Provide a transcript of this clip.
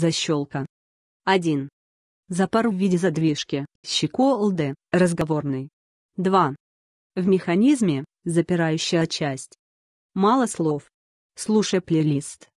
защелка. 1. Запар в виде задвижки, щеколды, разговорный. 2. В механизме, запирающая часть. Мало слов. Слушай плейлист.